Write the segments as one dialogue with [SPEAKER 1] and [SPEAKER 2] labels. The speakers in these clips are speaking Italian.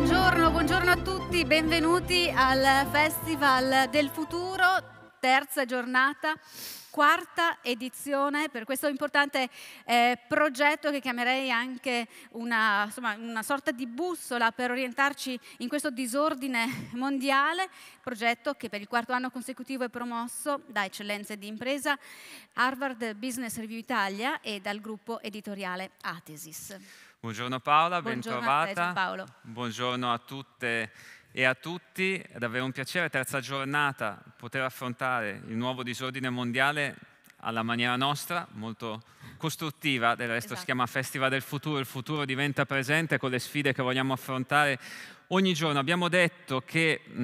[SPEAKER 1] Buongiorno, buongiorno, a tutti, benvenuti al Festival del Futuro, terza giornata, quarta edizione per questo importante eh, progetto che chiamerei anche una, insomma, una, sorta di bussola per orientarci in questo disordine mondiale, progetto che per il quarto anno consecutivo è promosso da Eccellenze di Impresa, Harvard Business Review Italia e dal gruppo editoriale Atesis. Buongiorno Paola, bentrovata. Buongiorno, Buongiorno a tutte e a tutti, è davvero un piacere, terza giornata, poter affrontare il nuovo disordine mondiale alla maniera nostra, molto costruttiva, del resto esatto. si chiama Festival del Futuro, il futuro diventa presente con le sfide che vogliamo affrontare ogni giorno. Abbiamo detto che mh,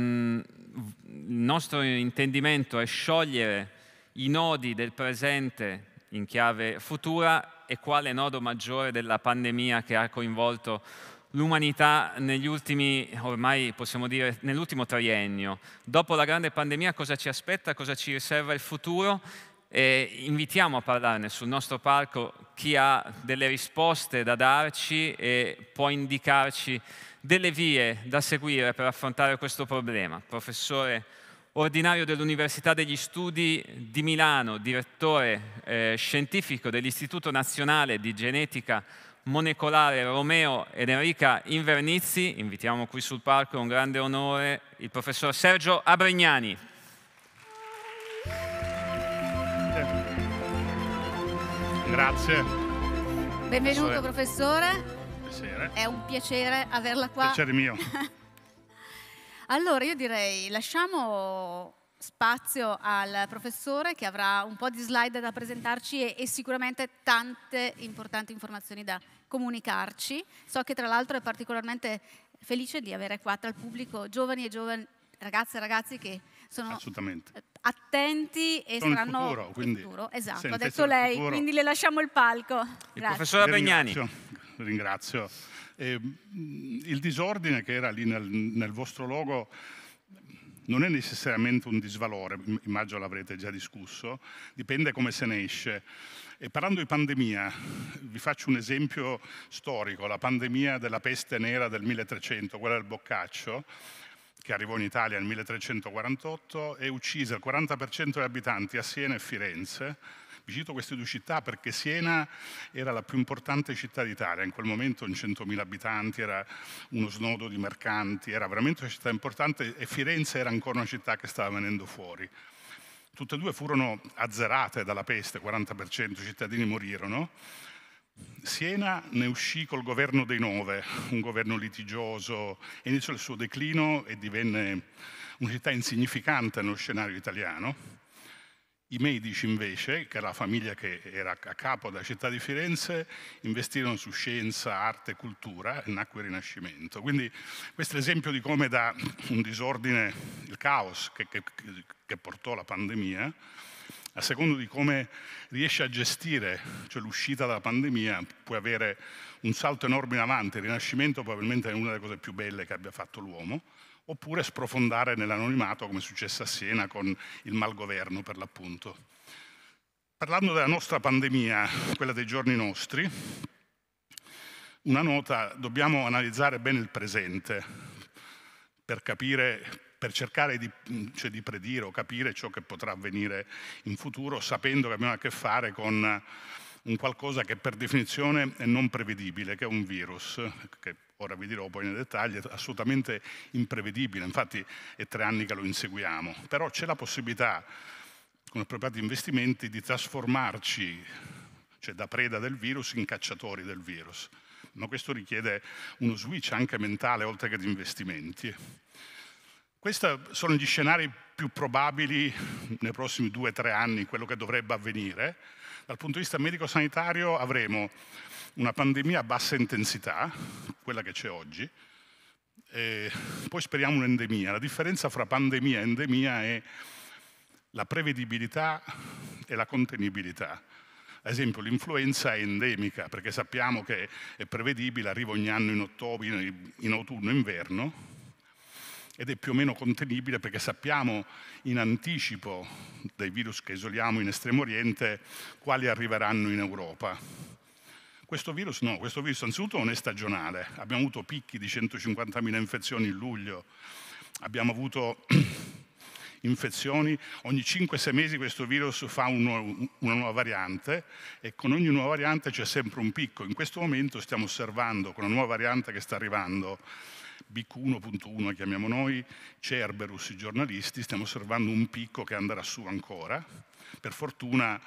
[SPEAKER 1] il nostro intendimento è sciogliere i nodi del presente in chiave futura e quale nodo maggiore della pandemia che ha coinvolto l'umanità negli ultimi, ormai possiamo dire, nell'ultimo triennio. Dopo la grande pandemia cosa ci aspetta, cosa ci riserva il futuro? E invitiamo a parlarne sul nostro palco chi ha delle risposte da darci e può indicarci delle vie da seguire per affrontare questo problema. Professore ordinario dell'Università degli Studi di Milano, direttore eh, scientifico dell'Istituto Nazionale di Genetica Molecolare Romeo ed Enrica Invernizzi, invitiamo qui sul palco, è un grande onore, il professor Sergio Abregnani. Grazie. Benvenuto professore. Piacere. È un piacere averla qua. Piacere mio. Allora io direi lasciamo spazio al professore che avrà un po' di slide da presentarci e, e sicuramente tante importanti informazioni da comunicarci. So che tra l'altro è particolarmente felice di avere qua tra il pubblico giovani e giovani, ragazze e ragazzi che sono attenti e sono saranno il futuro, quindi, il futuro. Esatto, ha detto lei, quindi le lasciamo il palco. Il Grazie. professore Abegnani
[SPEAKER 2] ringrazio. Eh, il disordine che era lì nel, nel vostro logo non è necessariamente un disvalore, immagino l'avrete già discusso, dipende come se ne esce. E parlando di pandemia, vi faccio un esempio storico, la pandemia della peste nera del 1300, quella del Boccaccio, che arrivò in Italia nel 1348 e uccise il 40% degli abitanti a Siena e Firenze, vi cito queste due città perché Siena era la più importante città d'Italia, in quel momento in 100.000 abitanti era uno snodo di mercanti, era veramente una città importante e Firenze era ancora una città che stava venendo fuori. Tutte e due furono azzerate dalla peste, 40% dei cittadini morirono. Siena ne uscì col governo dei Nove, un governo litigioso, iniziò il suo declino e divenne una città insignificante nello scenario italiano. I medici invece, che era la famiglia che era a capo della città di Firenze, investirono su scienza, arte e cultura e nacque il Rinascimento. Quindi questo è l'esempio di come da un disordine, il caos che, che, che portò la pandemia, a secondo di come riesce a gestire cioè l'uscita dalla pandemia, puoi avere un salto enorme in avanti. Il Rinascimento probabilmente è una delle cose più belle che abbia fatto l'uomo, oppure sprofondare nell'anonimato come è successo a Siena con il malgoverno per l'appunto. Parlando della nostra pandemia, quella dei giorni nostri, una nota, dobbiamo analizzare bene il presente per capire per cercare di, cioè, di, predire o capire ciò che potrà avvenire in futuro, sapendo che abbiamo a che fare con un qualcosa che per definizione è non prevedibile, che è un virus, che ora vi dirò poi nei dettagli, è assolutamente imprevedibile, infatti è tre anni che lo inseguiamo, però c'è la possibilità, con appropriati investimenti, di trasformarci, cioè da preda del virus, in cacciatori del virus. Ma questo richiede uno switch anche mentale, oltre che di investimenti. Questi sono gli scenari più probabili nei prossimi due o tre anni, quello che dovrebbe avvenire, dal punto di vista medico-sanitario avremo una pandemia a bassa intensità, quella che c'è oggi, e poi speriamo un'endemia. La differenza fra pandemia e endemia è la prevedibilità e la contenibilità. Ad esempio l'influenza è endemica perché sappiamo che è prevedibile, arriva ogni anno in ottobre, in autunno, inverno, ed è più o meno contenibile perché sappiamo in anticipo dai virus che isoliamo in Estremo Oriente quali arriveranno in Europa. Questo virus no, questo virus anzitutto non è stagionale, abbiamo avuto picchi di 150.000 infezioni in luglio, abbiamo avuto infezioni, ogni 5-6 mesi questo virus fa un, una nuova variante e con ogni nuova variante c'è sempre un picco. In questo momento stiamo osservando con la nuova variante che sta arrivando BQ1.1 chiamiamo noi, Cerberus, i giornalisti, stiamo osservando un picco che andrà su ancora. Per fortuna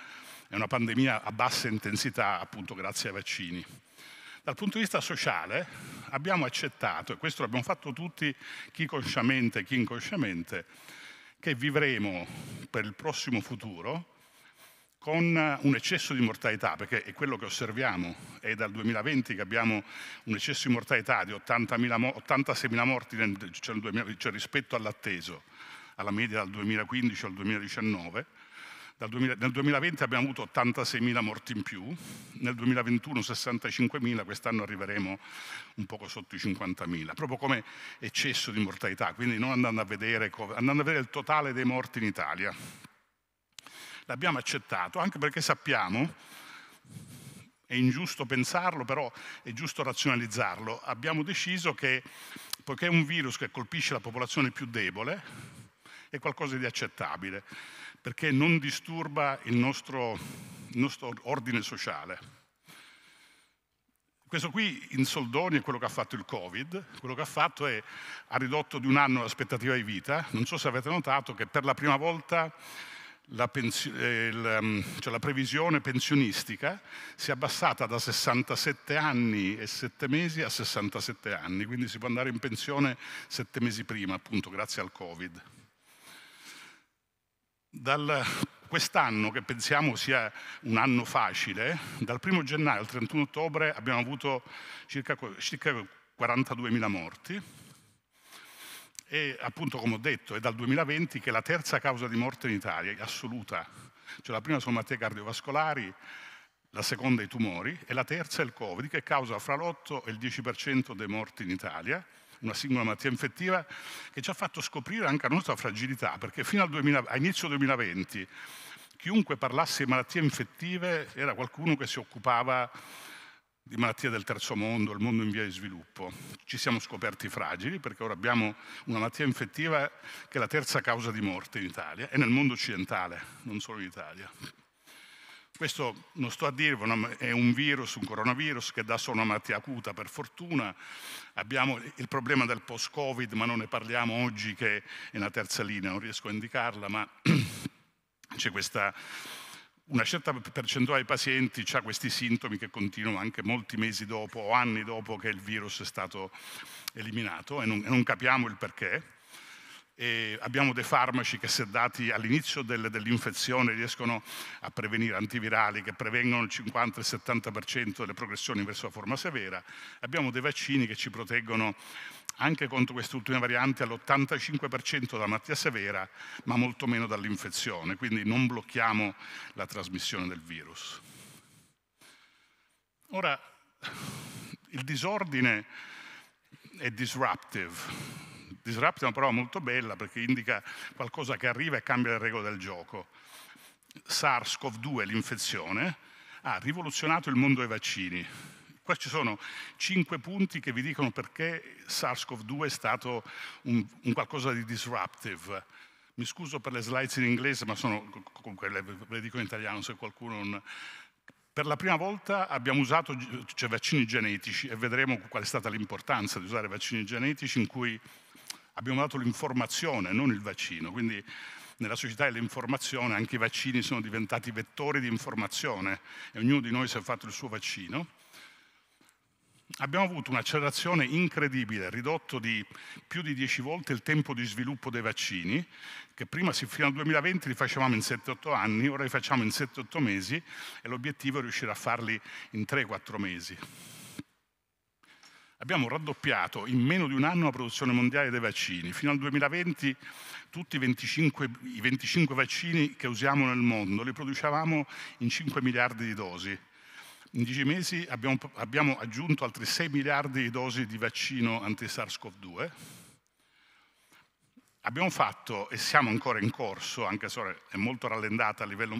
[SPEAKER 2] è una pandemia a bassa intensità appunto grazie ai vaccini. Dal punto di vista sociale abbiamo accettato, e questo l'abbiamo fatto tutti, chi consciamente e chi inconsciamente, che vivremo per il prossimo futuro con eh, un eccesso di mortalità, perché è quello che osserviamo, è dal 2020 che abbiamo un eccesso di mortalità di 86.000 morti nel, cioè, cioè rispetto all'atteso, alla media dal 2015 al 2019, nel 2020 abbiamo avuto 86.000 morti in più, nel 2021 65.000, quest'anno arriveremo un poco sotto i 50.000, proprio come eccesso di mortalità, quindi non andando a, vedere, andando a vedere il totale dei morti in Italia, l'abbiamo accettato, anche perché sappiamo, è ingiusto pensarlo, però è giusto razionalizzarlo, abbiamo deciso che poiché è un virus che colpisce la popolazione più debole, è qualcosa di accettabile, perché non disturba il nostro, il nostro ordine sociale. Questo qui in soldoni è quello che ha fatto il Covid, quello che ha fatto è ha ridotto di un anno l'aspettativa di vita, non so se avete notato che per la prima volta la, pensi- eh, il, ehm, cioè la, previsione pensionistica si è abbassata da 67 anni e 7 mesi a 67 anni, quindi si può andare in pensione 7 mesi prima, appunto, grazie al Covid. Dal quest'anno, che pensiamo sia un anno facile, dal 1 gennaio al 31 ottobre abbiamo avuto circa, circa 42.000 morti, e appunto, come ho detto, è dal 2020 che la terza causa di morte in Italia, è assoluta. Cioè la prima sono malattie cardiovascolari, la seconda i tumori e la terza è il Covid, che causa fra l'8 e il 10% dei morti in Italia, una singola malattia infettiva che ci ha fatto scoprire anche la nostra fragilità, perché fino al 2000, a inizio 2020 chiunque parlasse di malattie infettive era qualcuno che si occupava di malattie del terzo mondo, il mondo in via di sviluppo. Ci siamo scoperti fragili perché ora abbiamo una malattia infettiva che è la terza causa di morte in Italia e nel mondo occidentale, non solo in Italia. Questo non sto a dirvi, è un virus, un coronavirus che dà solo una malattia acuta. Per fortuna abbiamo il problema del post-Covid, ma non ne parliamo oggi che è una terza linea, non riesco a indicarla, ma c'è questa una certa percentuale di pazienti ha questi sintomi che continuano anche molti mesi dopo o anni dopo che il virus è stato eliminato e non, e non capiamo il perché. E abbiamo dei farmaci che se dati all'inizio del, dell'infezione riescono a prevenire antivirali che prevengono il 50-70% delle progressioni verso la forma severa, abbiamo dei vaccini che ci proteggono anche contro quest'ultima variante all'85% dalla malattia severa, ma molto meno dall'infezione, quindi non blocchiamo la trasmissione del virus. Ora, il disordine è disruptive. Disruptive è una parola molto bella perché indica qualcosa che arriva e cambia le regole del gioco. SARS-CoV-2, l'infezione, ha rivoluzionato il mondo dei vaccini Qua ci sono cinque punti che vi dicono perché SARS-CoV-2 è stato un, un, qualcosa di disruptive. Mi scuso per le slides in inglese, ma sono, comunque le, le dico in italiano se qualcuno non... Per la prima volta abbiamo usato cioè, vaccini genetici e vedremo qual è stata l'importanza di usare vaccini genetici in cui abbiamo dato l'informazione, non il vaccino. Quindi nella società dell'informazione anche i vaccini sono diventati vettori di informazione e ognuno di noi si è fatto il suo vaccino abbiamo avuto un'accelerazione incredibile, ridotto di più di 10 volte il tempo di sviluppo dei vaccini, che prima fino al 2020 li facevamo in 7-8 anni, ora li facciamo in 7-8 mesi e l'obiettivo è riuscire a farli in 3-4 mesi. Abbiamo raddoppiato in meno di un anno la produzione mondiale dei vaccini. Fino al 2020 tutti i 25, i 25 vaccini che usiamo nel mondo li producevamo in 5 miliardi di dosi in dieci mesi abbiamo, abbiamo aggiunto altri 6 miliardi di dosi di vaccino anti-SARS-CoV-2. Abbiamo fatto e siamo ancora in corso, anche se è molto rallentata a livello,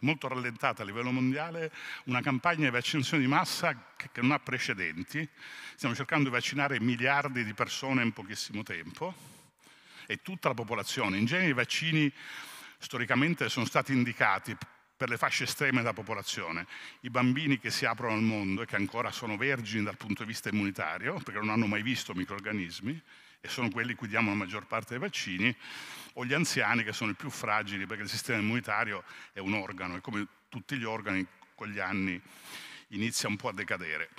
[SPEAKER 2] rallentata a livello mondiale, una campagna di vaccinazione di massa che non ha precedenti. Stiamo cercando di vaccinare miliardi di persone in pochissimo tempo e tutta la popolazione. In genere i vaccini storicamente sono stati indicati per le fasce estreme della popolazione, i bambini che si aprono al mondo e che ancora sono vergini dal punto di vista immunitario, perché non hanno mai visto microorganismi, e sono quelli cui diamo la maggior parte dei vaccini, o gli anziani che sono i più fragili, perché il sistema immunitario è un organo e come tutti gli organi con gli anni inizia un po' a decadere.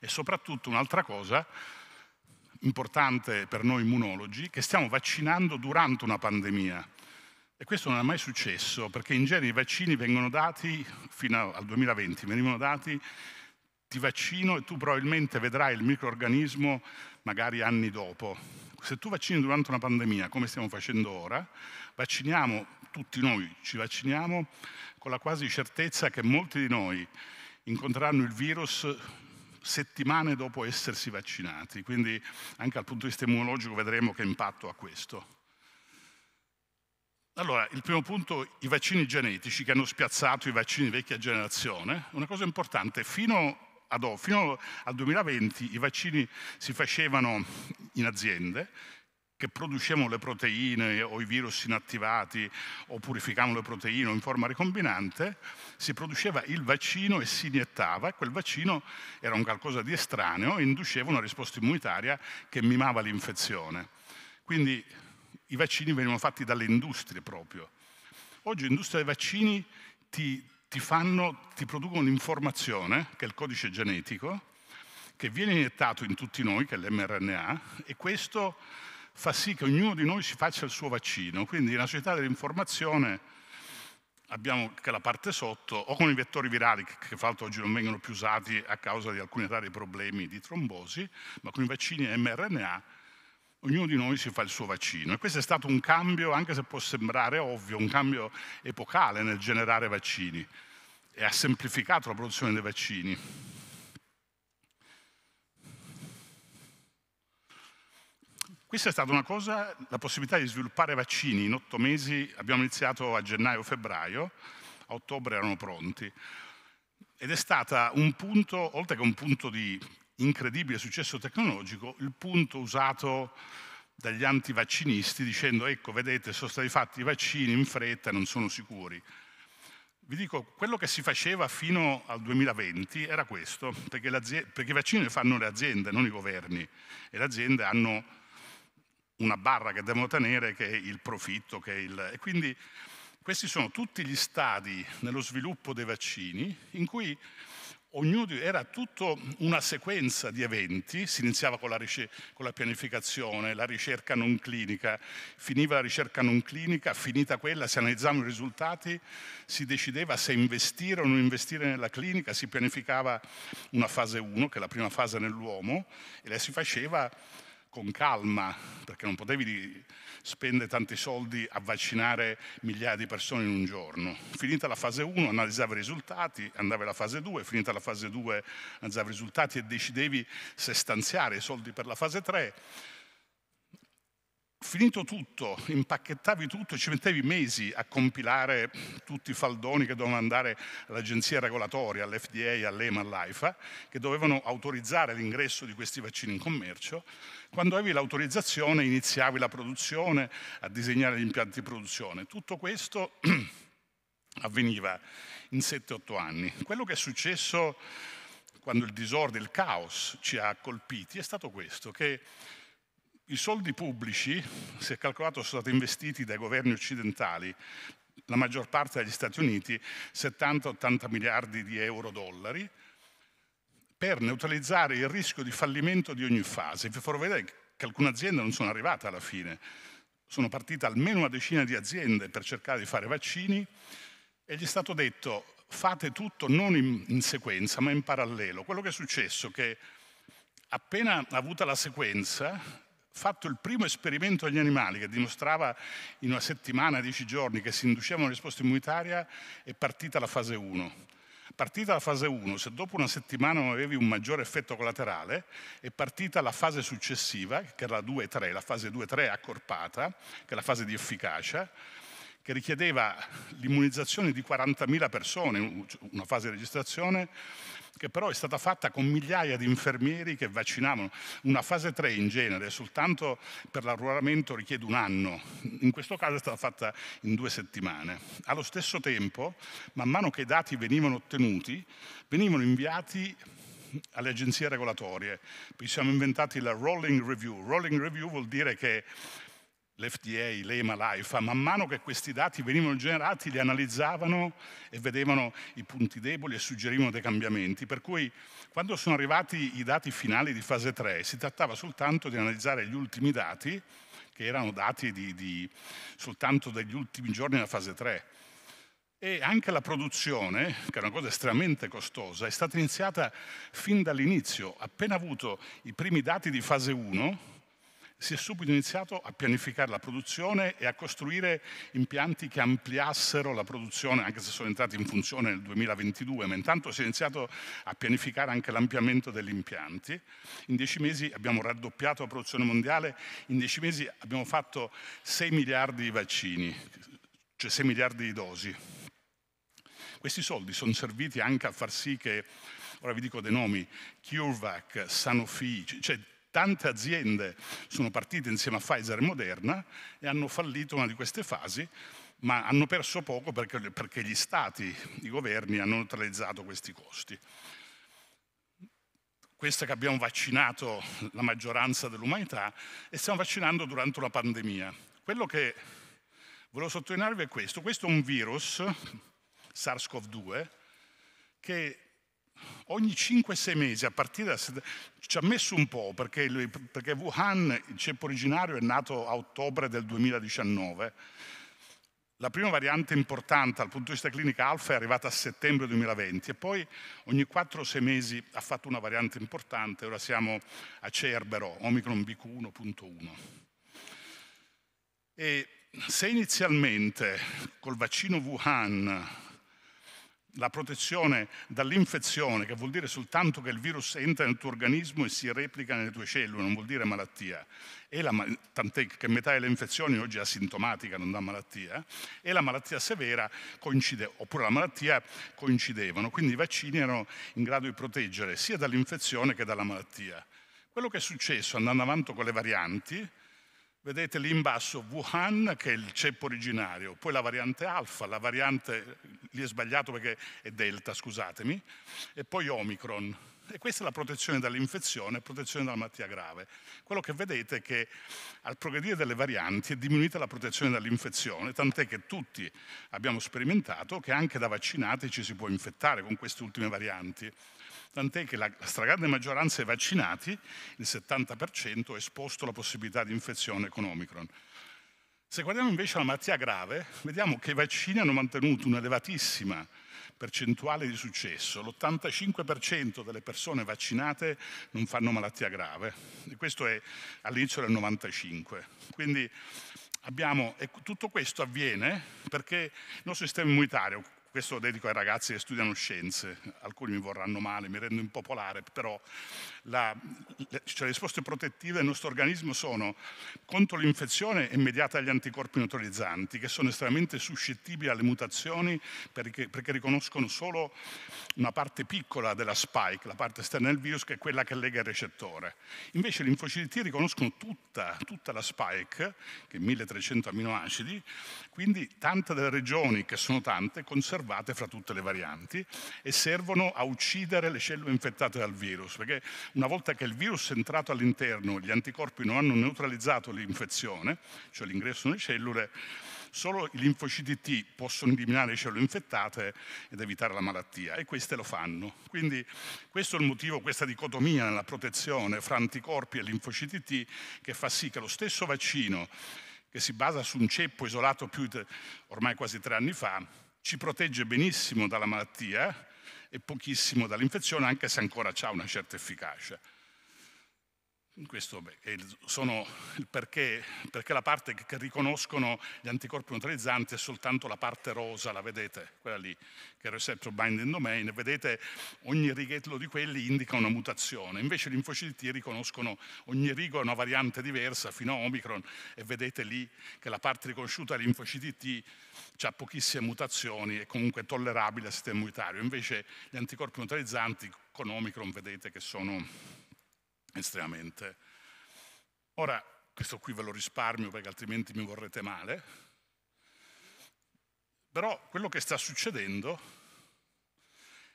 [SPEAKER 2] e soprattutto un'altra cosa importante per noi immunologi, che stiamo vaccinando durante una pandemia, e questo non è mai successo, perché in genere i vaccini vengono dati, fino al 2020, venivano dati ti vaccino e tu probabilmente vedrai il microorganismo magari anni dopo. Se tu vaccini durante una pandemia, come stiamo facendo ora, vacciniamo, tutti noi ci vacciniamo con la quasi certezza che molti di noi incontreranno il virus settimane dopo essersi vaccinati, quindi anche dal punto di vista immunologico vedremo che impatto ha questo. Allora, il primo punto, i vaccini genetici che hanno spiazzato i vaccini di vecchia generazione. Una cosa importante, fino, ad, fino al 2020 i vaccini si facevano in aziende che producevano le proteine o i virus inattivati o purificavano le proteine in forma ricombinante, si produceva il vaccino e si iniettava quel vaccino era un qualcosa di estraneo e induceva una risposta immunitaria che mimava l'infezione. Quindi i vaccini venivano fatti dalle industrie proprio. Oggi l'industria dei vaccini ti, ti, fanno, ti producono un'informazione, che è il codice genetico, che viene iniettato in tutti noi, che è l'mRNA, e questo fa sì che ognuno di noi si faccia il suo vaccino. Quindi nella società dell'informazione abbiamo che la parte sotto, o con i vettori virali, che fra l'altro oggi non vengono più usati a causa di alcuni rari problemi di trombosi, ma con i vaccini mRNA ognuno di noi si fa il suo vaccino. E questo è stato un cambio, anche se può sembrare ovvio, un cambio epocale nel generare vaccini e ha semplificato la produzione dei vaccini. Questa è stata una cosa, la possibilità di sviluppare vaccini in otto mesi, abbiamo iniziato a gennaio-febbraio, a ottobre erano pronti, ed è stata un punto, oltre che un punto di incredibile successo tecnologico il punto usato dagli antivaccinisti dicendo ecco vedete sono stati fatti i vaccini in fretta non sono sicuri. Vi dico, quello che si faceva fino al 2020 era questo, perché, perché i vaccini le fanno le aziende, non i governi, e le aziende hanno una barra che devono tenere che è il profitto, è il... e quindi questi sono tutti gli stadi nello sviluppo dei vaccini in cui ognuno era tutta una sequenza di eventi, si iniziava con la, rice- con la, pianificazione, la ricerca non clinica, finiva la ricerca non clinica, finita quella, si analizzavano i risultati, si decideva se investire o non investire nella clinica, si pianificava una fase 1, che è la prima fase nell'uomo, e la si faceva con calma, perché non potevi spendere tanti soldi a vaccinare migliaia di persone in un giorno. Finita la fase 1 analizzavi i risultati, andavi alla fase 2, finita la fase 2 analizzavi i risultati e decidevi se stanziare i soldi per la fase 3 finito tutto, impacchettavi tutto, ci mettevi mesi a compilare tutti i faldoni che dovevano andare all'agenzia regolatoria, all'FDA, all'EMA, all'AIFA, che dovevano autorizzare l'ingresso di questi vaccini in commercio. Quando avevi l'autorizzazione iniziavi la produzione, a disegnare gli impianti di produzione. Tutto questo avveniva in 7-8 anni. Quello che è successo quando il disordine, il caos ci ha colpiti è stato questo, che i soldi pubblici, si è calcolato, sono stati investiti dai governi occidentali, la maggior parte dagli Stati Uniti, 70-80 miliardi di euro-dollari, per neutralizzare il rischio di fallimento di ogni fase. Vi farò vedere che alcune aziende non sono arrivate alla fine. Sono partite almeno una decina di aziende per cercare di fare vaccini e gli è stato detto fate tutto non in, in sequenza ma in parallelo. Quello che è successo è che appena avuta la sequenza fatto il primo esperimento agli animali che dimostrava in una settimana, dieci giorni, che si induceva una risposta immunitaria, è partita la fase 1. Partita la fase 1, se dopo una settimana non avevi un maggiore effetto collaterale, è partita la fase successiva, che era la 2-3, la fase 2-3 accorpata, che è la fase di efficacia, che richiedeva l'immunizzazione di 40.000 persone, cioè, una fase di registrazione, che però è stata fatta con migliaia di infermieri che vaccinavano. Una fase 3 in genere, soltanto per l'arruolamento richiede un anno, in questo caso è stata fatta in due settimane. Allo stesso tempo, man mano che i dati venivano ottenuti, venivano inviati alle agenzie regolatorie. Poi siamo inventati la rolling review. Rolling review vuol dire che l'FDA, l'EMA, l'AIFA, ah, man mano che questi dati venivano generati li analizzavano e vedevano i punti deboli e suggerivano dei cambiamenti, per cui quando sono arrivati i dati finali di fase 3 si trattava soltanto di analizzare gli ultimi dati, che erano dati di, di, soltanto degli ultimi giorni della fase 3. E anche la produzione, che è una cosa estremamente costosa, è stata iniziata fin dall'inizio, appena avuto i primi dati di fase 1, si è subito iniziato a pianificare la produzione e a costruire impianti che ampliassero la produzione, anche se sono entrati in funzione nel 2022, ma intanto si è iniziato a pianificare anche l'ampliamento degli impianti. In dieci mesi abbiamo raddoppiato la produzione mondiale, in dieci mesi abbiamo fatto 6 miliardi di vaccini, cioè 6 miliardi di dosi. Questi soldi sono serviti anche a far sì che, ora vi dico dei nomi, CureVac, Sanofi, cioè tante aziende sono partite insieme a Pfizer e Moderna e hanno fallito una di queste fasi, ma hanno perso poco perché, perché gli stati, i governi hanno neutralizzato questi costi. Questa che abbiamo vaccinato la maggioranza dell'umanità e stiamo vaccinando durante una pandemia. Quello che volevo sottolinearvi è questo. Questo è un virus, SARS-CoV-2, che ogni 5-6 mesi a partire da... ci ha messo un po' perché, lui, perché Wuhan, il ceppo originario, è nato a ottobre del 2019. La prima variante importante dal punto di vista clinica alfa è arrivata a settembre 2020 e poi ogni 4-6 mesi ha fatto una variante importante, ora siamo a Cerbero, Omicron BQ1.1. E se inizialmente col vaccino Wuhan la protezione dall'infezione, che vuol dire soltanto che il virus entra nel tuo organismo e si replica nelle tue cellule, non vuol dire malattia, la, tant'è che metà delle infezioni oggi è asintomatica, non dà malattia, e la malattia severa coincide, oppure la malattia coincidevano, quindi i vaccini erano in grado di proteggere sia dall'infezione che dalla malattia. Quello che è successo andando avanti con le varianti, Vedete lì in basso Wuhan, che è il ceppo originario, poi la variante alfa, la variante, lì è sbagliato perché è delta, scusatemi, e poi Omicron. E questa è la protezione dall'infezione, protezione dalla malattia grave. Quello che vedete è che al progredire delle varianti è diminuita la protezione dall'infezione, tant'è che tutti abbiamo sperimentato che anche da vaccinati ci si può infettare con queste ultime varianti tant'è che la stragrande maggioranza dei vaccinati, il 70%, è esposto alla possibilità di infezione con Omicron. Se guardiamo invece la malattia grave, vediamo che i vaccini hanno mantenuto un'elevatissima percentuale di successo. L'85% delle persone vaccinate non fanno malattia grave. E questo è all'inizio del 95. Quindi abbiamo, tutto questo avviene perché il nostro sistema immunitario, questo lo dedico ai ragazzi che studiano scienze, alcuni mi vorranno male, mi rendo impopolare, però la, cioè le risposte protettive del nostro organismo sono contro l'infezione immediata agli anticorpi neutralizzanti, che sono estremamente suscettibili alle mutazioni perché, perché riconoscono solo una parte piccola della spike, la parte esterna del virus, che è quella che lega il recettore. Invece gli infociti T riconoscono tutta, tutta la spike, che è 1300 aminoacidi, quindi tante delle regioni, che sono tante, conservano conservate fra tutte le varianti e servono a uccidere le cellule infettate dal virus, perché una volta che il virus è entrato all'interno, gli anticorpi non hanno neutralizzato l'infezione, cioè l'ingresso nelle cellule, solo i linfociti T possono eliminare le cellule infettate ed evitare la malattia e queste lo fanno. Quindi questo è il motivo, questa dicotomia nella protezione fra anticorpi e linfociti T che fa sì che lo stesso vaccino che si basa su un ceppo isolato più ormai quasi tre anni fa ci protegge benissimo dalla malattia e pochissimo dall'infezione, anche se ancora ha una certa efficacia questo è sono il perché, perché, la parte che riconoscono gli anticorpi neutralizzanti è soltanto la parte rosa, la vedete, quella lì, che è il receptor binding domain, vedete ogni righetto di quelli indica una mutazione, invece gli infociti riconoscono ogni rigo una variante diversa fino a Omicron e vedete lì che la parte riconosciuta agli infociti T ha pochissime mutazioni e comunque tollerabile al sistema immunitario, invece gli anticorpi neutralizzanti con Omicron vedete che sono estremamente. Ora, questo qui ve lo risparmio perché altrimenti mi vorrete male, però quello che sta succedendo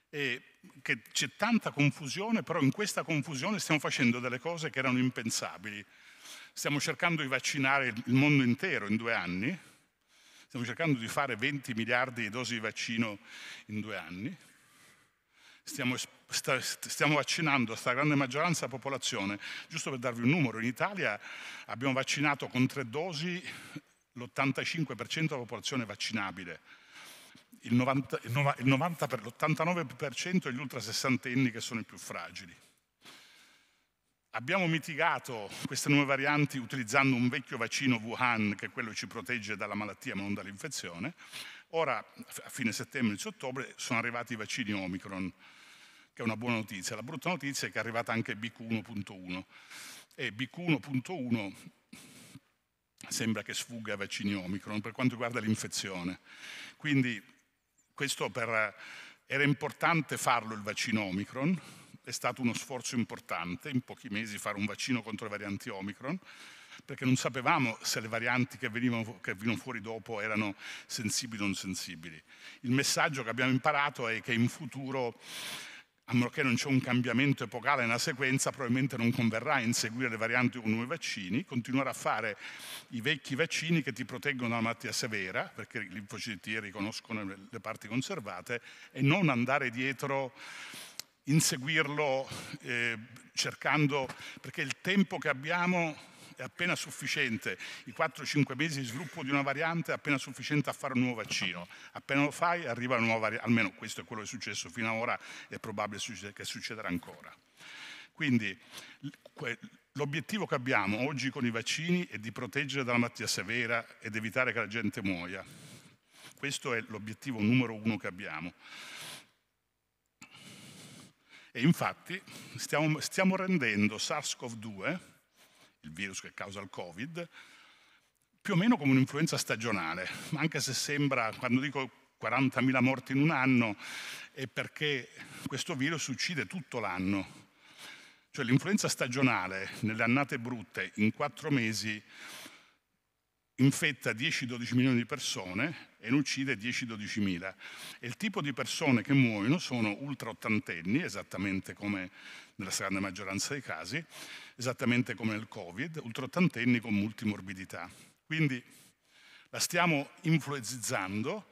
[SPEAKER 2] è che c'è tanta confusione, però in questa confusione stiamo facendo delle cose che erano impensabili. Stiamo cercando di vaccinare il mondo intero in due anni, stiamo cercando di fare 20 miliardi di dosi di vaccino in due anni, stiamo stiamo vaccinando la grande maggioranza della popolazione. Giusto per darvi un numero, in Italia abbiamo vaccinato con tre dosi l'85% della popolazione vaccinabile, il 90, il 90, l'89% degli ultrasessantenni che sono i più fragili. Abbiamo mitigato queste nuove varianti utilizzando un vecchio vaccino Wuhan, che è quello che ci protegge dalla malattia ma non dall'infezione. Ora, a fine settembre, inizio ottobre, sono arrivati i vaccini Omicron che è una buona notizia. La brutta notizia è che è arrivata anche BQ1.1 e BQ1.1 sembra che sfugga ai vaccini Omicron per quanto riguarda l'infezione. Quindi per, era importante farlo il vaccino Omicron, è stato uno sforzo importante in pochi mesi fare un vaccino contro le varianti Omicron, perché non sapevamo se le varianti che venivano, che venivano, fuori dopo erano sensibili o non sensibili. Il messaggio che abbiamo imparato è che in futuro a meno che non c'è un cambiamento epocale nella sequenza, probabilmente non converrà inseguire le varianti con nuovi vaccini, continuare a fare i vecchi vaccini che ti proteggono dalla malattia severa, perché i linfociti riconoscono le parti conservate, e non andare dietro, inseguirlo eh, cercando, perché il tempo che abbiamo è appena sufficiente, i 4-5 mesi di sviluppo di una variante è appena sufficiente a fare un nuovo vaccino. Appena lo fai arriva una nuova variante, almeno questo è quello che è successo fino ad ora, è probabile che succederà ancora. Quindi l'obiettivo che abbiamo oggi con i vaccini è di proteggere dalla malattia severa ed evitare che la gente muoia. Questo è l'obiettivo numero uno che abbiamo. E infatti stiamo, stiamo rendendo SARS-CoV-2 il virus che causa il Covid, più o meno come un'influenza stagionale, anche se sembra, quando dico 40.000 morti in un anno, è perché questo virus uccide tutto l'anno. Cioè l'influenza stagionale nelle annate brutte in quattro mesi infetta 10-12 milioni di persone e ne uccide 10-12 mila. E il tipo di persone che muoiono sono ultra ottantenni, esattamente come nella stragrande maggioranza dei casi, esattamente come nel Covid, ultraottantenni con multimorbidità. Quindi la stiamo influenzizzando.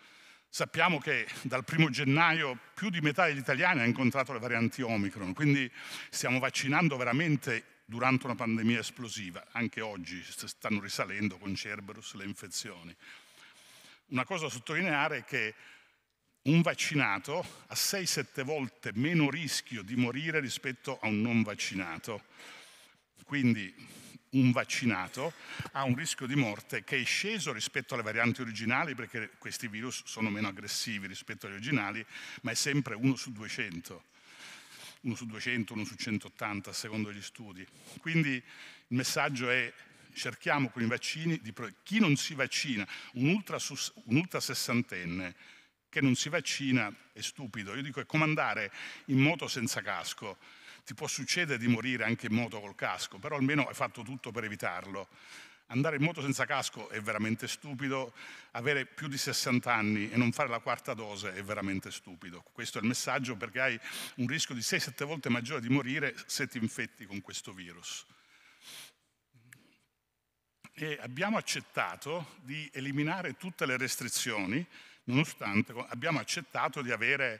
[SPEAKER 2] Sappiamo che dal primo gennaio più di metà degli italiani ha incontrato le varianti Omicron, quindi stiamo vaccinando veramente durante una pandemia esplosiva. Anche oggi stanno risalendo con Cerberus le infezioni. Una cosa da sottolineare è che un vaccinato ha 6-7 volte meno rischio di morire rispetto a un non vaccinato quindi un vaccinato ha un rischio di morte che è sceso rispetto alle varianti originali perché questi virus sono meno aggressivi rispetto agli originali, ma è sempre 1 su 200, 1 su 200, 1 su 180 secondo gli studi. Quindi il messaggio è cerchiamo con i vaccini di pro- chi non si vaccina, un ultra, sessantenne che non si vaccina è stupido, io dico è come andare in moto senza casco ti può succedere di mm. morire anche in moto col casco, però almeno hai fatto tutto per evitarlo. Andare in moto senza casco è veramente stupido, avere più di 60 anni e non fare la quarta dose è veramente stupido. Questo è il messaggio perché hai un rischio di 6-7 volte maggiore di morire se ti infetti con questo virus. E abbiamo accettato di eliminare tutte le restrizioni, nonostante abbiamo accettato di avere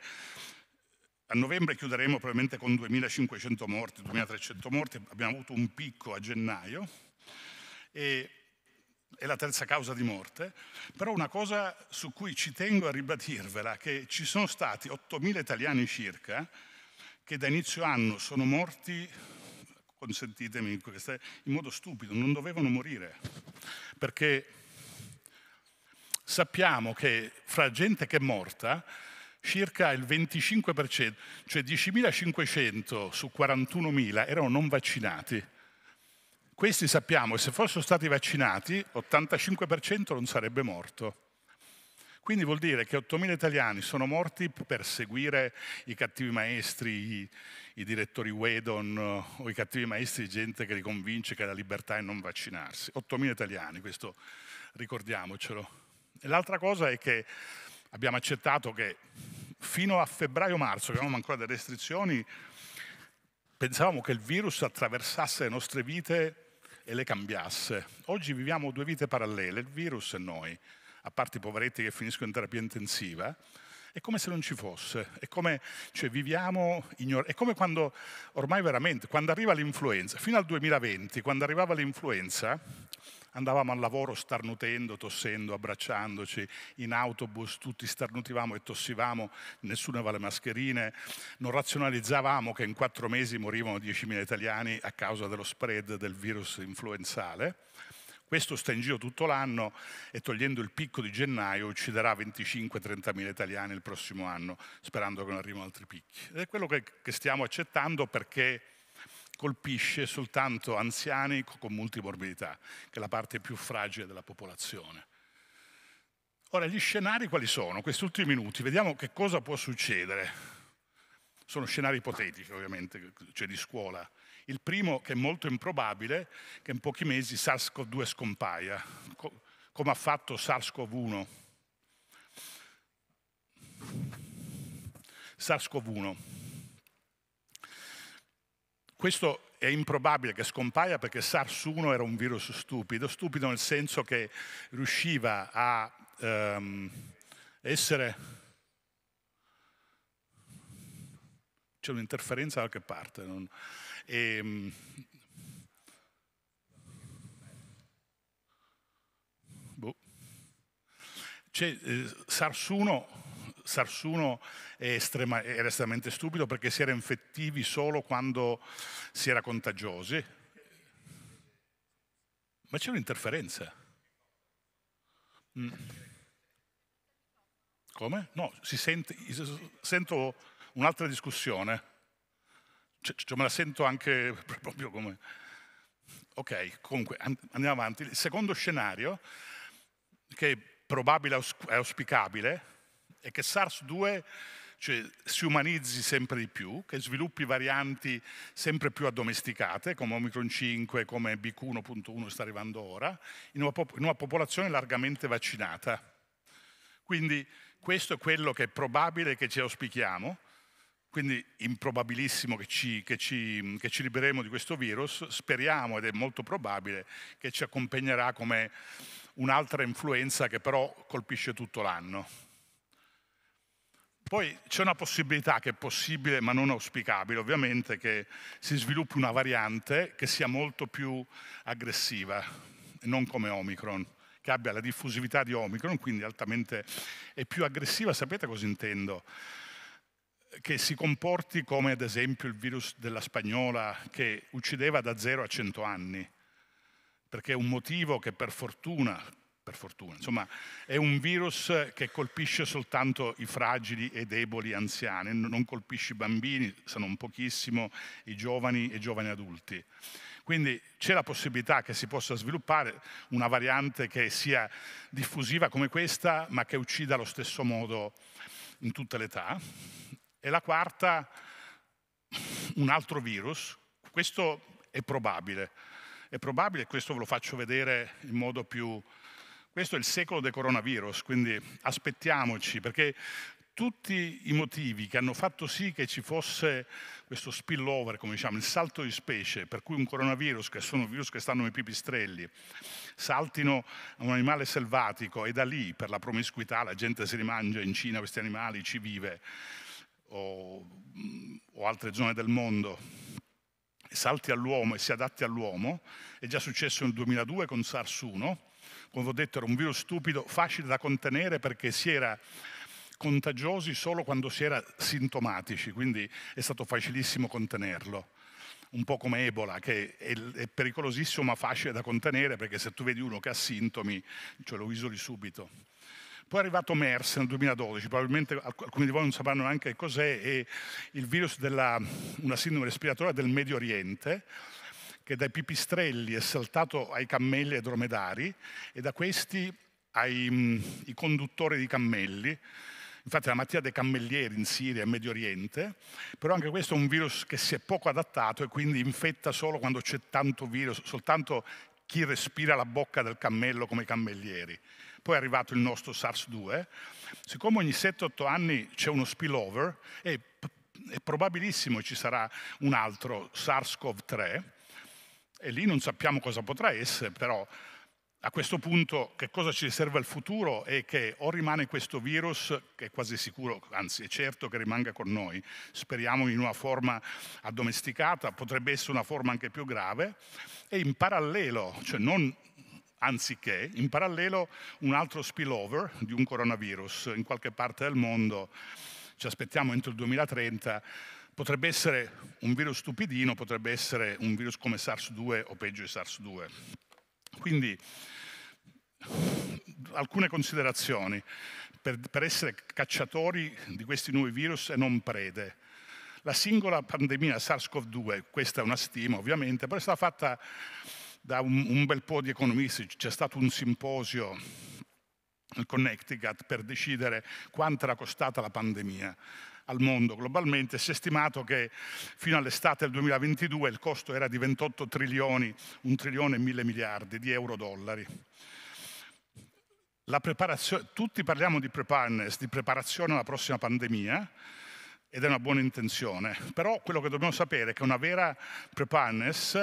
[SPEAKER 2] a novembre chiuderemo probabilmente con 2.500 morti, 2.300 morti, abbiamo avuto un picco a gennaio e è la terza causa di morte, però una cosa su cui ci tengo a ribadirvela, è che ci sono stati 8.000 italiani circa che da inizio anno sono morti, consentitemi, in modo stupido, non dovevano morire, perché sappiamo che fra gente che è morta circa il 25%, cioè 10.500 su 41.000 erano non vaccinati. Questi sappiamo che se fossero stati vaccinati, 85% non sarebbe morto. Quindi vuol dire che 8.000 italiani sono morti per seguire i cattivi maestri, i, i direttori Wedon o i cattivi maestri di gente che li convince che la libertà è non vaccinarsi. 8.000 italiani, questo ricordiamocelo. E l'altra cosa è che abbiamo accettato che fino a febbraio-marzo, che avevamo ancora delle restrizioni, pensavamo che il virus attraversasse le nostre vite e le cambiasse. Oggi viviamo due vite parallele, il virus e noi, a parte i poveretti che finiscono in terapia intensiva, è come se non ci fosse, è come, cioè, viviamo, ignor- è come quando ormai veramente, quando arriva l'influenza, fino al 2020, quando arrivava l'influenza, Andavamo al lavoro starnutendo, tossendo, abbracciandoci, in autobus tutti starnutivamo e tossivamo, nessuno aveva le mascherine, non razionalizzavamo che in quattro mesi morivano 10.000 italiani a causa dello spread del virus influenzale. Questo sta in giro tutto l'anno e togliendo il picco di gennaio ucciderà 25-30 mila italiani il prossimo anno, sperando che non arrivino altri picchi. Ed è quello che, stiamo accettando perché colpisce soltanto anziani con multimorbidità, che è la parte più fragile della popolazione. Ora, gli scenari quali sono? Questi ultimi minuti, vediamo che cosa può succedere. Sono scenari ipotetici, ovviamente, cioè di scuola. Il primo, che è molto improbabile, che in pochi mesi SARS-CoV-2 scompaia, co- come ha fatto SARS-CoV-1. SARS-CoV-1 questo è improbabile che scompaia perché SARS-1 era un virus stupido, stupido nel senso che riusciva a ehm, essere... C'è un'interferenza da qualche parte. Non... E... Ehm, boh. Cioè, eh, SARS-1 Sarsuno estrema, era estremamente stupido perché si era infettivi solo quando si era contagiosi. Ma c'è un'interferenza. Mm. Come? No, si sente, sento un'altra discussione. Cioè, me la sento anche proprio come... Ok, comunque andiamo avanti. Il secondo scenario, che è probabile e auspicabile, e che SARS-2 cioè, si umanizzi sempre di più, che sviluppi varianti sempre più addomesticate, come Omicron 5, come BQ1.1 sta arrivando ora, in una, pop- in una popolazione largamente vaccinata. Quindi questo è quello che è probabile che ci auspichiamo, quindi improbabilissimo che ci, che, ci, che ci, libereremo di questo virus, speriamo ed è molto probabile che ci accompagnerà come un'altra influenza che però colpisce tutto l'anno. Poi c'è una possibilità che è possibile ma non auspicabile, ovviamente, che si sviluppi una variante che sia molto più aggressiva, non come Omicron, che abbia la diffusività di Omicron, quindi altamente è più aggressiva, sapete cosa intendo? Che si comporti come ad esempio il virus della spagnola che uccideva da 0 a 100 anni, perché è un motivo che per fortuna per fortuna. Insomma, è un virus che colpisce soltanto i fragili e deboli anziani, non colpisce i bambini, se non pochissimo, i giovani e i giovani adulti. Quindi c'è la possibilità che si possa sviluppare una variante che sia diffusiva come questa, ma che uccida allo stesso modo in tutte le età. E la quarta, un altro virus. Questo è probabile. È probabile, questo ve lo faccio vedere in modo più questo è il secolo del coronavirus, quindi aspettiamoci perché tutti i motivi che hanno fatto sì che ci fosse questo spillover, come diciamo, il salto di specie, per cui un coronavirus, che sono virus che stanno nei pipistrelli, saltino a un animale selvatico e da lì, per la promiscuità, la gente si rimangia in Cina questi animali, ci vive, o, o altre zone del mondo, salti all'uomo e si adatti all'uomo, è già successo nel 2002 con SARS-1, come ho detto era un virus stupido, facile da contenere perché si era contagiosi solo quando si era sintomatici, quindi è stato facilissimo contenerlo. Un po' come Ebola, che è, è pericolosissimo ma facile da contenere perché se tu vedi uno che ha sintomi, cioè lo isoli subito. Poi è arrivato MERS nel 2012, probabilmente alcuni di voi non sapranno neanche cos'è, è il virus della una sindrome respiratoria del Medio Oriente, che dai pipistrelli è saltato ai cammelli e dromedari e da questi ai mm, conduttori di cammelli, infatti la malattia dei cammellieri in Siria e Medio Oriente, però anche questo è un virus che si è poco adattato e quindi infetta solo quando c'è tanto virus, soltanto chi respira la bocca del cammello come i cammellieri. Poi è arrivato il nostro SARS-2, siccome ogni 7-8 anni c'è uno spillover, è, è probabilissimo ci sarà un altro SARS-CoV-3, e lì non sappiamo cosa potrà essere, però a questo punto che cosa ci riserva il futuro è che o rimane questo virus, che è quasi sicuro, anzi è certo che rimanga con noi, speriamo in una forma addomesticata, potrebbe essere una forma anche più grave, e in parallelo, cioè non anziché, in parallelo un altro spillover di un coronavirus in qualche parte del mondo, ci aspettiamo entro il 2030 Potrebbe essere un virus stupidino, potrebbe essere un virus come SARS-2 o peggio di SARS-2. Quindi alcune considerazioni per, per, essere cacciatori di questi nuovi virus e non prede. La singola pandemia SARS-CoV-2, questa è una stima ovviamente, però è stata fatta da un, un bel po' di economisti, c'è stato un simposio nel Connecticut per decidere quanto era costata la pandemia al mondo globalmente, si è stimato che fino all'estate del 2022 il costo era di 28 trilioni, un trilione e mille miliardi di euro-dollari. tutti parliamo di preparedness, di preparazione alla prossima pandemia, ed è una buona intenzione, però quello che dobbiamo sapere è che una vera preparedness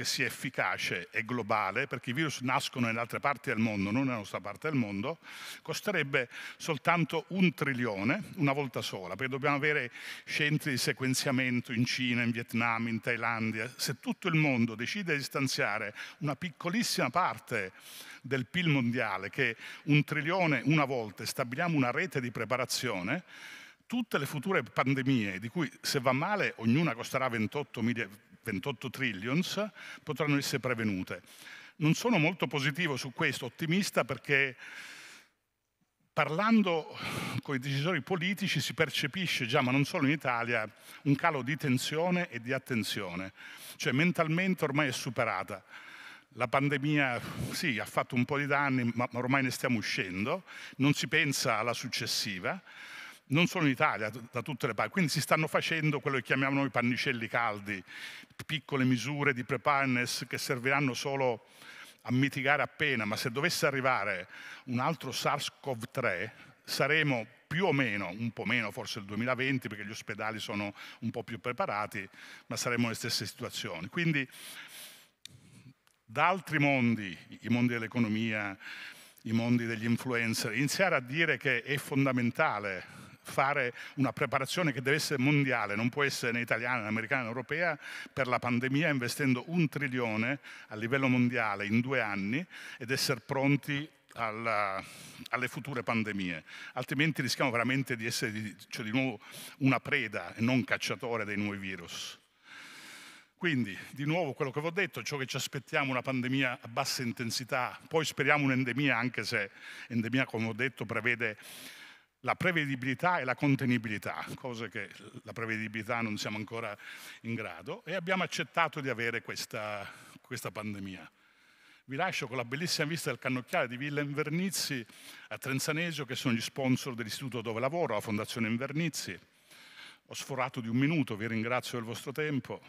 [SPEAKER 2] che sia efficace e globale, perché i virus nascono in altre parti del mondo, non nella nostra parte del mondo, costerebbe soltanto un trilione una volta sola, perché dobbiamo avere centri di sequenziamento in Cina, in Vietnam, in Thailandia. Se tutto il mondo decide di stanziare una piccolissima parte del PIL mondiale, che un trilione una volta, e stabiliamo una rete di preparazione, tutte le future pandemie, di cui se va male ognuna costerà 28 miliardi, 28 trillions, potranno essere prevenute. Non sono molto positivo su questo, ottimista perché parlando con i decisori politici si percepisce già, ma non solo in Italia, un calo di tensione e di attenzione, cioè mentalmente ormai è superata. La pandemia sì, ha fatto un po' di danni, ma ormai ne stiamo uscendo, non si pensa alla successiva non solo in Italia, da tutte le parti. Quindi si stanno facendo quello che chiamiamo i pannicelli caldi, piccole misure di preparedness che serviranno solo a mitigare appena, ma se dovesse arrivare un altro SARS-CoV-3 saremo più o meno, un po' meno forse il 2020, perché gli ospedali sono un po' più preparati, ma saremo nelle stesse situazioni. Quindi da altri mondi, i mondi dell'economia, i mondi degli influencer, iniziare a dire che è fondamentale fare una preparazione che deve essere mondiale, non può essere né italiana, né americana, né europea, per la pandemia investendo un trilione a livello mondiale in due anni ed essere pronti alla, alle future pandemie, altrimenti rischiamo veramente di essere di, cioè di nuovo una preda e non cacciatore dei nuovi virus. Quindi, di nuovo, quello che vi ho detto, ciò che ci aspettiamo, una pandemia a bassa intensità, poi speriamo un'endemia, anche se endemia, come ho detto, prevede la prevedibilità e la contenibilità, cose che la prevedibilità non siamo ancora in grado, e abbiamo accettato di avere questa, questa pandemia. Vi lascio con la bellissima vista del cannocchiale di Villa Invernizzi a Trenzanesio, che sono gli sponsor dell'istituto dove lavoro, la Fondazione Invernizzi. Ho sforato di un minuto, vi ringrazio del vostro tempo.